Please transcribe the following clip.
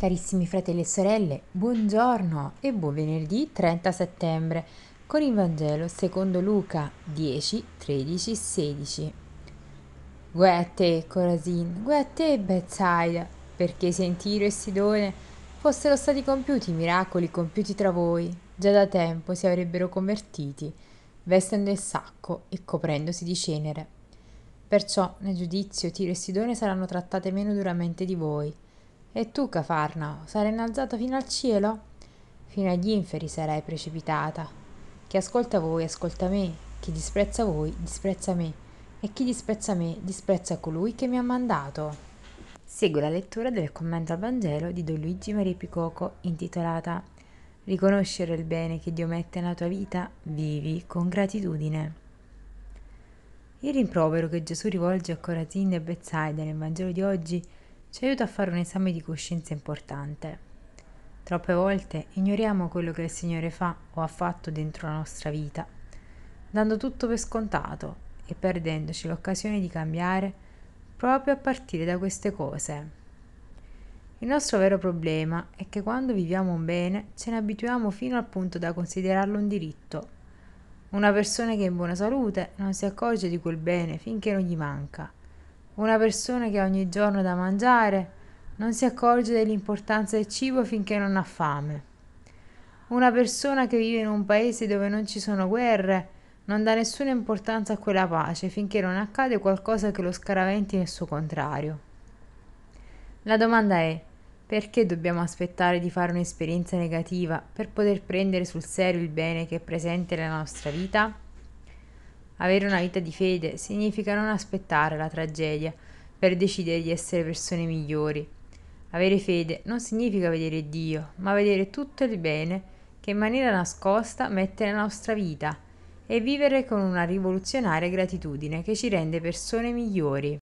Carissimi fratelli e sorelle, buongiorno e buon venerdì 30 settembre con il Vangelo secondo Luca 10, 13, 16. Guai a te, Corazin, guai a te, Bethsaida, perché se in Tiro e Sidone fossero stati compiuti i miracoli compiuti tra voi, già da tempo si avrebbero convertiti, vestendo il sacco e coprendosi di cenere. Perciò nel giudizio Tiro e Sidone saranno trattate meno duramente di voi e tu, Cafarnao, sarai innalzata fino al cielo? Fino agli inferi sarai precipitata. Chi ascolta voi, ascolta me. Chi disprezza voi, disprezza me. E chi disprezza me, disprezza colui che mi ha mandato. Seguo la lettura del commento al Vangelo di Don Luigi Maria Picoco, intitolata Riconoscere il bene che Dio mette nella tua vita, vivi con gratitudine. Il rimprovero che Gesù rivolge a Corazin e Bezzaida nel Vangelo di oggi ci aiuta a fare un esame di coscienza importante. Troppe volte ignoriamo quello che il Signore fa o ha fatto dentro la nostra vita, dando tutto per scontato e perdendoci l'occasione di cambiare proprio a partire da queste cose. Il nostro vero problema è che quando viviamo un bene ce ne abituiamo fino al punto da considerarlo un diritto. Una persona che è in buona salute non si accorge di quel bene finché non gli manca una persona che ha ogni giorno da mangiare non si accorge dell'importanza del cibo finché non ha fame. Una persona che vive in un paese dove non ci sono guerre non dà nessuna importanza a quella pace finché non accade qualcosa che lo scaraventi nel suo contrario. La domanda è, perché dobbiamo aspettare di fare un'esperienza negativa per poter prendere sul serio il bene che è presente nella nostra vita? Avere una vita di fede significa non aspettare la tragedia per decidere di essere persone migliori. Avere fede non significa vedere Dio, ma vedere tutto il bene che in maniera nascosta mette nella nostra vita e vivere con una rivoluzionaria gratitudine che ci rende persone migliori.